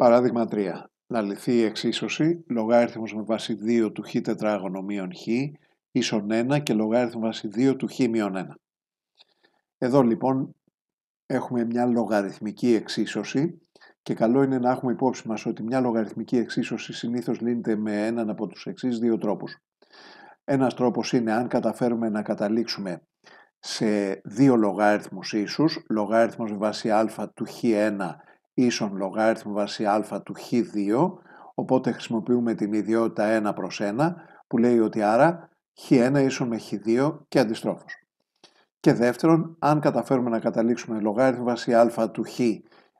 Παράδειγμα 3. Να λυθεί η εξίσωση λογάριθμος με βάση 2 του χ τετράγωνο μείον χ ίσον 1 και λογάριθμος βάση 2 του χ μείον 1. Εδώ λοιπόν έχουμε μια λογαριθμική εξίσωση και καλό είναι να έχουμε υπόψη μας ότι μια λογαριθμική εξίσωση συνήθως λύνεται με έναν από τους εξής δύο τρόπους. Ένας τρόπος είναι αν καταφέρουμε να καταλήξουμε σε δύο λογάριθμους ίσους, με βάση α του χ1 ίσον λογάριθμο βάση α του χ2, οπότε χρησιμοποιούμε την ιδιότητα 1 προς 1, που λέει ότι άρα χ1 ίσον με χ2 και αντιστρόφως. Και δεύτερον, αν καταφέρουμε να καταλήξουμε λογάριθμο βάση α του χ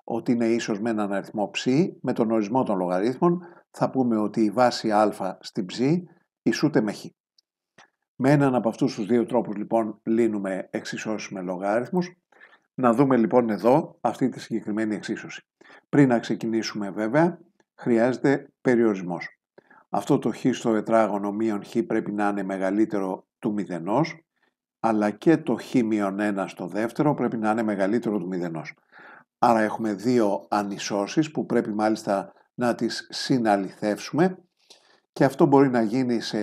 ότι είναι ίσως με έναν αριθμό ψ, με τον ορισμό των λογαριθμών, θα πούμε ότι η βάση α στην ψ ισούται με χ. Με έναν από αυτούς τους δύο τρόπους λοιπόν λύνουμε εξισώσεις με λογάριθμους. Να δούμε λοιπόν εδώ αυτή τη συγκεκριμένη εξίσωση. Πριν να ξεκινήσουμε βέβαια, χρειάζεται περιορισμός. Αυτό το χ στο τετράγωνο μείον χ πρέπει να είναι μεγαλύτερο του μηδενός, αλλά και το χ μείον ένα στο δεύτερο πρέπει να είναι μεγαλύτερο του μηδενός. Άρα έχουμε δύο ανισώσεις που πρέπει μάλιστα να τις συναληθεύσουμε και αυτό μπορεί να γίνει σε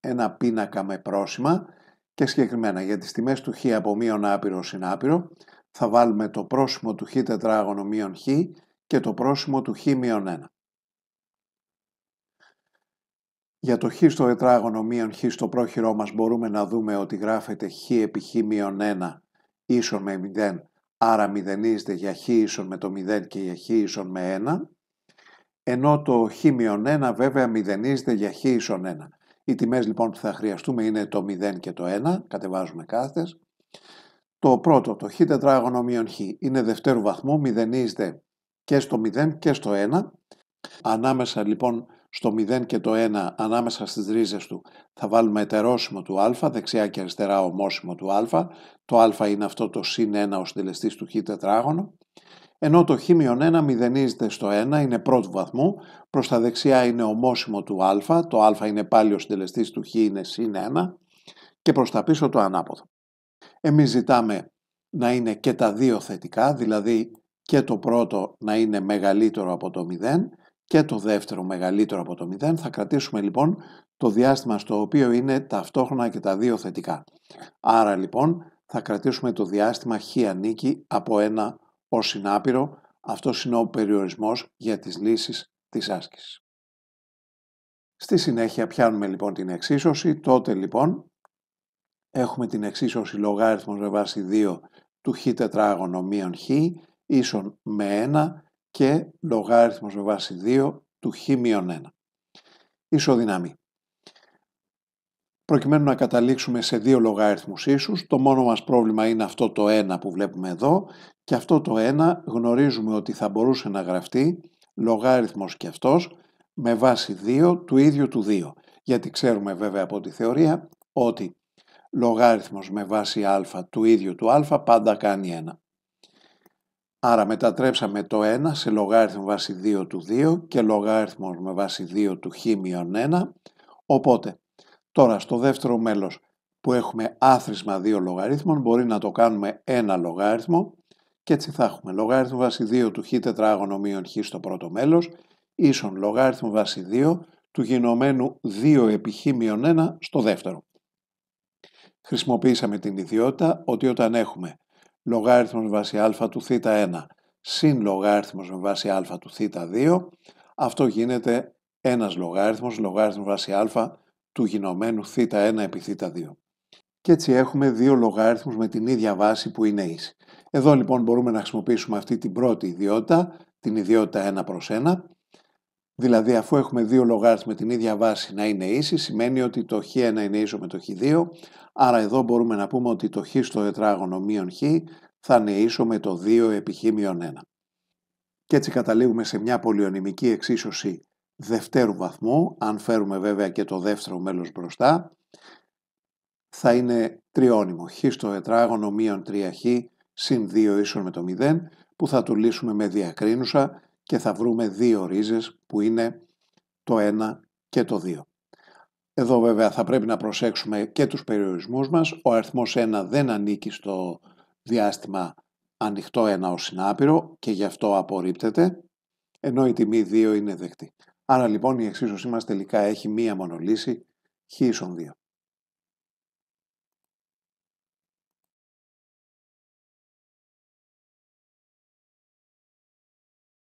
ένα πίνακα με πρόσημα και συγκεκριμένα για τις τιμές του χ από μείον άπειρο συνάπειρο θα βάλουμε το πρόσημο του χ τετράγωνο μείον χ και το πρόσημο του χ μείον 1. Για το χ στο τετράγωνο μείον χ στο πρόχειρό μας μπορούμε να δούμε ότι γράφεται χ επί χ μείον 1 ίσον με 0, άρα μηδενίζεται για χ ίσον με το 0 και για χ ίσον με 1, ενώ το χ μείον 1 βέβαια μηδενίζεται για χ ίσον 1. Οι τιμές λοιπόν που θα χρειαστούμε είναι το 0 και το 1, κατεβάζουμε κάθετες. Το πρώτο, το χ τετράγωνο μείον χ, είναι δευτέρου βαθμού, μηδενίζεται και στο 0 και στο 1. Ανάμεσα λοιπόν στο 0 και το 1, ανάμεσα στις ρίζες του, θα βάλουμε ετερόσημο του α, δεξιά και αριστερά ομόσημο του α. Το α είναι αυτό το συν 1 ο συντελεστής του χ τετράγωνο. Ενώ το χ 1 μηδενίζεται στο 1, είναι πρώτου βαθμού, προς τα δεξιά είναι ομόσημο του α, το α είναι πάλι ο συντελεστής του χ είναι συν 1 και προς τα πίσω το ανάποδο. Εμείς ζητάμε να είναι και τα δύο θετικά, δηλαδή και το πρώτο να είναι μεγαλύτερο από το 0 και το δεύτερο μεγαλύτερο από το 0. Θα κρατήσουμε λοιπόν το διάστημα στο οποίο είναι ταυτόχρονα και τα δύο θετικά. Άρα λοιπόν θα κρατήσουμε το διάστημα χ ανήκει από ένα ως συνάπειρο. Αυτός είναι ο περιορισμός για τις λύσεις της άσκησης. Στη συνέχεια πιάνουμε λοιπόν την εξίσωση, τότε λοιπόν έχουμε την εξίσωση λογάριθμος με βάση 2 του χ τετράγωνο μείον χ ίσον με 1 και λογάριθμος με βάση 2 του χ μείον 1. Ισοδυναμή. Προκειμένου να καταλήξουμε σε δύο λογαριθμούς ίσους, το μόνο μας πρόβλημα είναι αυτό το 1 που βλέπουμε εδώ και αυτό το 1 γνωρίζουμε ότι θα μπορούσε να γραφτεί λογάριθμος και αυτός με βάση 2 του ίδιου του 2. Γιατί ξέρουμε βέβαια από τη θεωρία ότι λογάριθμος με βάση α του ίδιου του α πάντα κάνει 1. Άρα μετατρέψαμε το 1 σε λογάριθμο βάση 2 του 2 και λογάριθμος με βάση 2 του χ 1. Οπότε τώρα στο δεύτερο μέλος που έχουμε άθροισμα δυο λογαριθμών μπορεί να το κάνουμε ενα λογάριθμο και έτσι θα έχουμε λογάριθμο βάση 2 του χ τετράγωνο μείον χ στο πρώτο μέλος ίσον λογάριθμο βάση 2 του γινωμένου 2 επί χ 1 στο δεύτερο. Χρησιμοποίησαμε την ιδιότητα ότι όταν έχουμε λογάριθμος με βάση α του θ1 συν λογάριθμος με βάση α του θ2, αυτό γίνεται ένας λογάριθμος με βάση α του γινωμένου θ1 επί θ2. Και έτσι έχουμε δύο λογάριθμους με την ίδια βάση που είναι ίση. Εδώ λοιπόν μπορούμε να χρησιμοποιήσουμε αυτή την πρώτη ιδιότητα, την ιδιότητα 1 προς 1, Δηλαδή αφού έχουμε δύο λογάριθμοι με την ίδια βάση να είναι ίση, σημαίνει ότι το χ1 είναι ίσο με το χ2, άρα εδώ μπορούμε να πούμε ότι το χ στο τετράγωνο μείον χ θα είναι ίσο με το 2 επί χ μείον 1. Και έτσι καταλήγουμε σε μια πολυονημική εξίσωση δευτέρου βαθμού, αν φέρουμε βέβαια και το δεύτερο μέλος μπροστά, θα είναι τριώνυμο χ στο τετράγωνο μείον 3χ συν 2 ίσο με το 0, που θα το λύσουμε με διακρίνουσα και θα βρούμε δύο ρίζες που είναι το 1 και το 2. Εδώ βέβαια θα πρέπει να προσέξουμε και τους περιορισμούς μας. Ο αριθμός 1 δεν ανήκει στο διάστημα ανοιχτό 1 ως συνάπειρο και γι' αυτό απορρίπτεται, ενώ η τιμή 2 είναι δεκτή. Άρα λοιπόν η εξίσωσή μας τελικά έχει μία μονολύση χ ίσον 2.